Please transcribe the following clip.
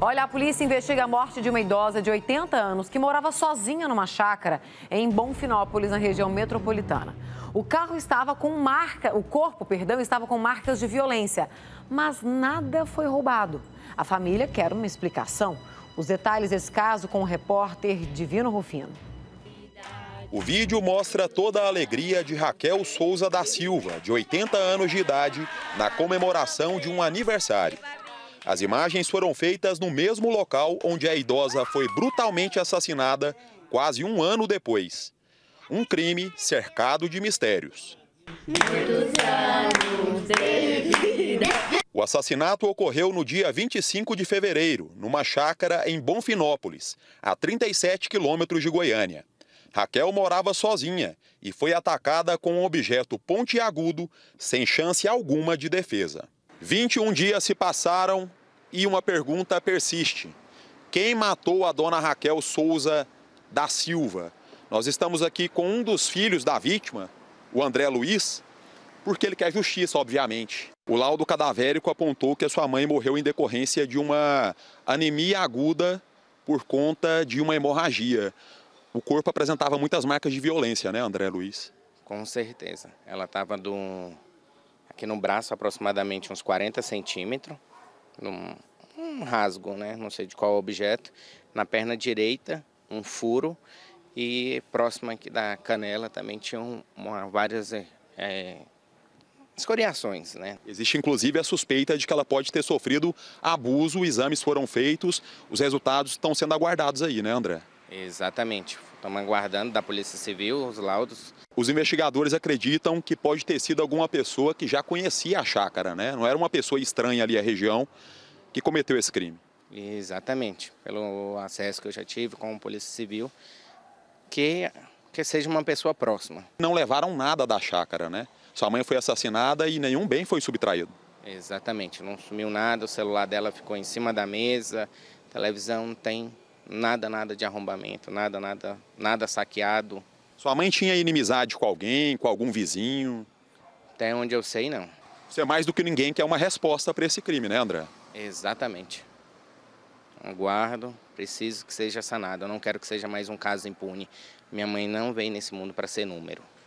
Olha, a polícia investiga a morte de uma idosa de 80 anos que morava sozinha numa chácara em Bonfinópolis, na região metropolitana. O carro estava com marca, o corpo, perdão, estava com marcas de violência, mas nada foi roubado. A família quer uma explicação. Os detalhes desse caso com o repórter Divino Rufino. O vídeo mostra toda a alegria de Raquel Souza da Silva, de 80 anos de idade, na comemoração de um aniversário. As imagens foram feitas no mesmo local onde a idosa foi brutalmente assassinada quase um ano depois. Um crime cercado de mistérios. O assassinato ocorreu no dia 25 de fevereiro, numa chácara em Bonfinópolis, a 37 quilômetros de Goiânia. Raquel morava sozinha e foi atacada com um objeto pontiagudo, sem chance alguma de defesa. 21 dias se passaram e uma pergunta persiste. Quem matou a dona Raquel Souza da Silva? Nós estamos aqui com um dos filhos da vítima, o André Luiz, porque ele quer justiça, obviamente. O laudo cadavérico apontou que a sua mãe morreu em decorrência de uma anemia aguda por conta de uma hemorragia. O corpo apresentava muitas marcas de violência, né, André Luiz? Com certeza. Ela estava do aqui no braço aproximadamente uns 40 centímetros, num, um rasgo, né? Não sei de qual objeto. Na perna direita, um furo. E próximo aqui da canela também tinham uma, várias é, escoriações, né? Existe inclusive a suspeita de que ela pode ter sofrido abuso, exames foram feitos, os resultados estão sendo aguardados aí, né, André? Exatamente. Estamos aguardando da Polícia Civil os laudos. Os investigadores acreditam que pode ter sido alguma pessoa que já conhecia a chácara, né? Não era uma pessoa estranha ali à região que cometeu esse crime. Exatamente. Pelo acesso que eu já tive com a Polícia Civil, que, que seja uma pessoa próxima. Não levaram nada da chácara, né? Sua mãe foi assassinada e nenhum bem foi subtraído. Exatamente. Não sumiu nada, o celular dela ficou em cima da mesa, televisão não tem Nada, nada de arrombamento, nada, nada, nada saqueado. Sua mãe tinha inimizade com alguém, com algum vizinho? Até onde eu sei, não. Você é mais do que ninguém quer uma resposta para esse crime, né, André? Exatamente. Aguardo, preciso que seja sanado. Eu não quero que seja mais um caso impune. Minha mãe não veio nesse mundo para ser número.